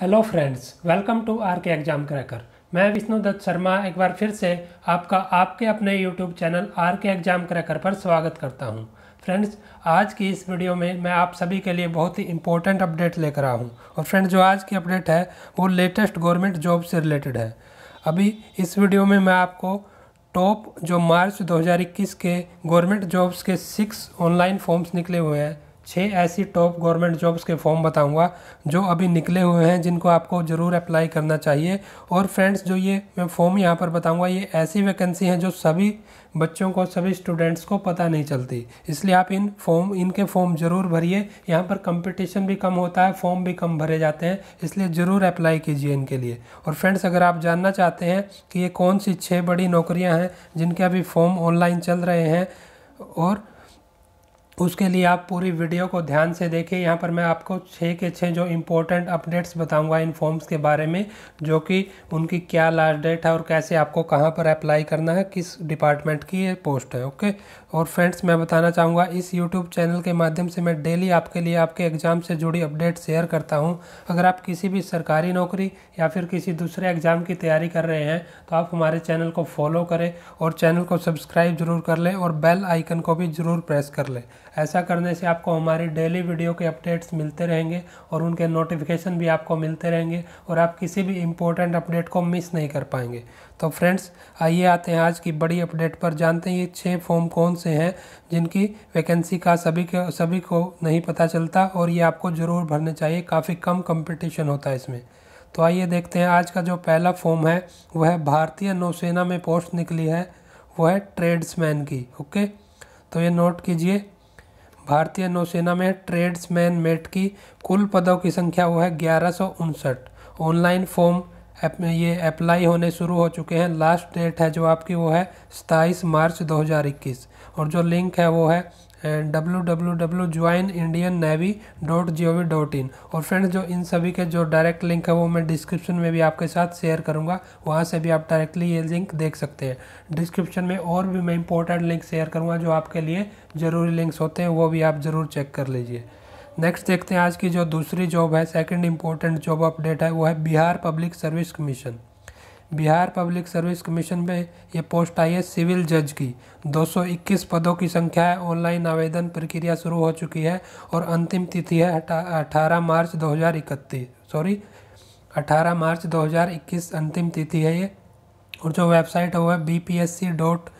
hello friends welcome to R K exam cracker मैं विष्णु दत्त शर्मा एक बार फिर से आपका आपके अपने YouTube channel R K exam cracker पर स्वागत करता हूं फ्रेंड्स आज की इस वीडियो में मैं आप सभी के लिए बहुत ही इंपॉर्टेंट अपडेट लेकर आऊँ और फ्रेंड्स जो आज की अपडेट है वो लेटेस्ट गवर्नमेंट जॉब से रिलेटेड है अभी इस वीडियो में मैं आपको टॉप जो मार्च 2021 के गवर्नमेंट जॉब्स के सिक्स ऑनलाइन फॉर्म्स निकले हुए हैं छः ऐसी टॉप गवर्नमेंट जॉब्स के फॉर्म बताऊंगा जो अभी निकले हुए हैं जिनको आपको ज़रूर अप्लाई करना चाहिए और फ्रेंड्स जो ये मैं फॉर्म यहाँ पर बताऊंगा ये ऐसी वैकेंसी हैं जो सभी बच्चों को सभी स्टूडेंट्स को पता नहीं चलती इसलिए आप इन फॉर्म इनके फॉर्म ज़रूर भरिए यहाँ पर कंपटीशन भी कम होता है फॉर्म भी कम भरे जाते हैं इसलिए ज़रूर अप्लाई कीजिए इनके लिए और फ्रेंड्स अगर आप जानना चाहते हैं कि ये कौन सी छः बड़ी नौकरियाँ हैं जिनके अभी फॉर्म ऑनलाइन चल रहे हैं और उसके लिए आप पूरी वीडियो को ध्यान से देखें यहाँ पर मैं आपको छः के छः जो इम्पोर्टेंट अपडेट्स बताऊंगा इन फॉर्म्स के बारे में जो कि उनकी क्या लास्ट डेट है और कैसे आपको कहाँ पर अप्लाई करना है किस डिपार्टमेंट की ये पोस्ट है ओके और फ्रेंड्स मैं बताना चाहूँगा इस यूट्यूब चैनल के माध्यम से मैं डेली आपके लिए आपके एग्ज़ाम से जुड़ी अपडेट शेयर करता हूँ अगर आप किसी भी सरकारी नौकरी या फिर किसी दूसरे एग्ज़ाम की तैयारी कर रहे हैं तो आप हमारे चैनल को फॉलो करें और चैनल को सब्सक्राइब जरूर कर लें और बेल आइकन को भी ज़रूर प्रेस कर लें ऐसा करने से आपको हमारे डेली वीडियो के अपडेट्स मिलते रहेंगे और उनके नोटिफिकेशन भी आपको मिलते रहेंगे और आप किसी भी इम्पोर्टेंट अपडेट को मिस नहीं कर पाएंगे तो फ्रेंड्स आइए आते हैं आज की बड़ी अपडेट पर जानते हैं ये छः फॉर्म कौन से हैं जिनकी वैकेंसी का सभी के सभी को नहीं पता चलता और ये आपको ज़रूर भरने चाहिए काफ़ी कम कंपटीशन होता है इसमें तो आइए देखते हैं आज का जो पहला फॉर्म है वह है भारतीय नौसेना में पोस्ट निकली है वह है ट्रेड्समैन की ओके तो ये नोट कीजिए भारतीय नौसेना में ट्रेड्समैन मेट की कुल पदों की संख्या वो है ग्यारह ऑनलाइन फॉर्म ये अप्लाई होने शुरू हो चुके हैं लास्ट डेट है जो आपकी वो है सताईस मार्च 2021 और जो लिंक है वो है W W W join Indian navy dot G O V dot in और फ्रेंड्स जो इन सभी के जो डायरेक्ट लिंक है वो मैं डिस्क्रिप्शन में भी आपके साथ शेयर करूँगा वहाँ से भी आप डायरेक्टली ये लिंक देख सकते हैं डिस्क्रिप्शन में और भी मैं इंपॉर्टेंट लिंक शेयर करूँगा जो आपके लिए ज़रूरी लिंक्स होते हैं वो भी आप ज़रूर चेक कर लीजिए नेक्स्ट देखते हैं आज की जो दूसरी जॉब है सेकेंड इम्पोर्टेंट जॉब अपडेट है वो है Bihar public service commission Bihar public service commission में ये पोस्ट आई है सिविल जज की 221 पदों की संख्या है ऑनलाइन आवेदन प्रक्रिया शुरू हो चुकी है और अंतिम तिथि है अठारह मार्च 2031 सॉरी 18 मार्च 2021 अंतिम तिथि है ये और जो वेबसाइट है वो है B P S C dot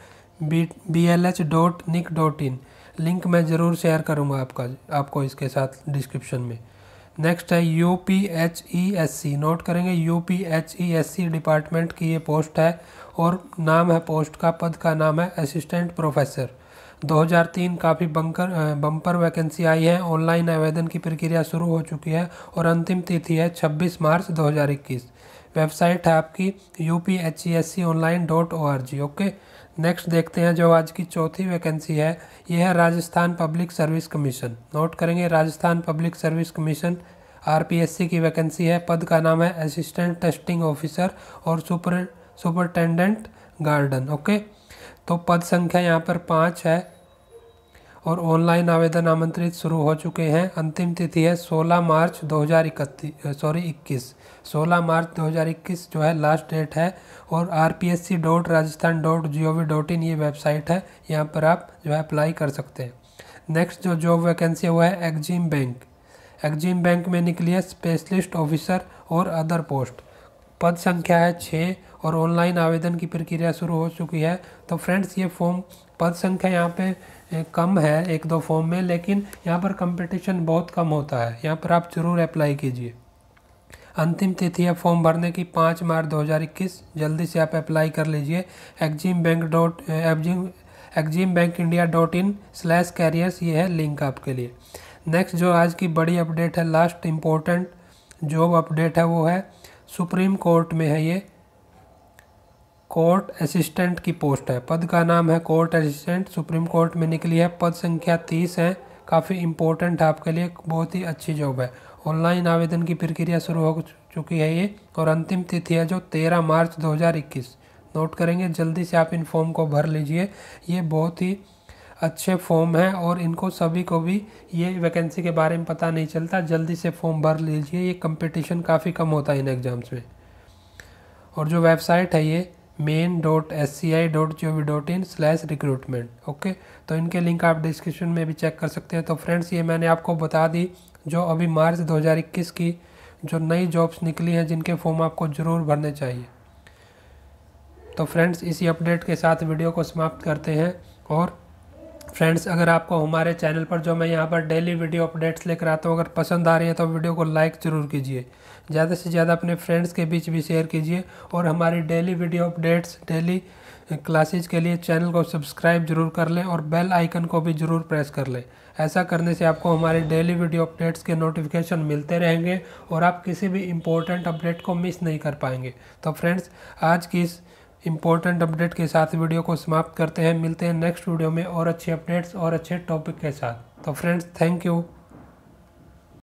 B B L H dot NIC dot in link मैं ज़रूर शेयर करूँगा आपका आपको इसके साथ डिस्क्रिप्शन में नेक्स्ट है U P H E S C note करेंगे U P H E S C department की ये पोस्ट है और नाम है पोस्ट का पद का नाम है असिस्टेंट प्रोफेसर 2003 काफ़ी बंकर बम्पर वैकेंसी आई है ऑनलाइन आवेदन की प्रक्रिया शुरू हो चुकी है और अंतिम तिथि है 26 मार्च 2021 वेबसाइट है आपकी U P H E S C online dot O R G okay next देखते हैं जो आज की चौथी वैकेंसी है यह है Rajasthan public service commission note करेंगे Rajasthan public service commission RPSC की वैकेंसी है पद का नाम है असिस्टेंट टेस्टिंग ऑफिसर और सुपर सुपरटेंडेंट गार्डन ओके तो पद संख्या यहाँ पर पाँच है और ऑनलाइन आवेदन आमंत्रित शुरू हो चुके हैं अंतिम तिथि है 16 मार्च दो सॉरी 21 16 मार्च 2021 जो है लास्ट डेट है और R P S C dot Rajasthan dot G O V dot in ये वेबसाइट है यहाँ पर आप जो है अप्लाई कर सकते हैं नेक्स्ट जो जॉब वैकेंसी वो है एग्जिम बैंक एग्जिम बैंक में निकली है स्पेशलिस्ट ऑफिसर और अदर पोस्ट पद संख्या है छः और ऑनलाइन आवेदन की प्रक्रिया शुरू हो चुकी है तो फ्रेंड्स ये फॉर्म पद संख्या यहाँ पे कम है एक दो फॉर्म में लेकिन यहाँ पर कंपटीशन बहुत कम होता है यहाँ पर आप ज़रूर अप्लाई कीजिए अंतिम तिथि है फॉर्म भरने की पाँच मार्च दो जल्दी से आप अप्लाई कर लीजिए EXIM bank dot EXIM EXIM bank India dot in slash careers ये है लिंक आपके लिए नेक्स्ट जो आज की बड़ी अपडेट है लास्ट इम्पोर्टेंट जॉब अपडेट है वो है सुप्रीम कोर्ट में है ये कोर्ट असिस्टेंट की पोस्ट है पद का नाम है कोर्ट असिस्टेंट सुप्रीम कोर्ट में निकली है पद संख्या तीस है काफ़ी इंपॉर्टेंट है आपके लिए बहुत ही अच्छी जॉब है ऑनलाइन आवेदन की प्रक्रिया शुरू हो चुकी है ये और अंतिम तिथि है जो तेरह मार्च दो नोट करेंगे जल्दी से आप इन फॉर्म को भर लीजिए ये बहुत ही अच्छे फॉर्म हैं और इनको सभी को भी ये वैकेंसी के बारे में पता नहीं चलता जल्दी से फॉर्म भर लीजिए ये कंपटीशन काफ़ी कम होता है इन एग्ज़ाम्स में और जो वेबसाइट है ये main dot S C I dot G O V dot in slash recruitment okay तो इनके लिंक आप डिस्क्रिप्शन में भी चेक कर सकते हैं तो फ्रेंड्स ये मैंने आपको बता दी जो अभी मार्च 2021 की जो नई जॉब्स निकली हैं जिनके फॉर्म आपको ज़रूर भरने चाहिए तो फ्रेंड्स इसी अपडेट के साथ वीडियो को समाप्त करते हैं और फ्रेंड्स अगर आपको हमारे चैनल पर जो मैं यहाँ पर डेली वीडियो अपडेट्स लेकर आता हूँ अगर पसंद आ रही है तो वीडियो को लाइक ज़रूर कीजिए ज़्यादा से ज़्यादा अपने फ्रेंड्स के बीच भी शेयर कीजिए और हमारी daily video updates daily classes के लिए चैनल को सब्सक्राइब जरूर कर लें और बेल आइकन को भी ज़रूर प्रेस कर लें ऐसा करने से आपको हमारे डेली वीडियो अपडेट्स के नोटिफिकेशन मिलते रहेंगे और आप किसी भी इम्पोर्टेंट अपडेट को मिस नहीं कर पाएंगे तो फ्रेंड्स आज की इस इंपॉर्टेंट अपडेट के साथ वीडियो को समाप्त करते हैं मिलते हैं नेक्स्ट वीडियो में और अच्छे अपडेट्स और अच्छे टॉपिक के साथ तो फ्रेंड्स थैंक यू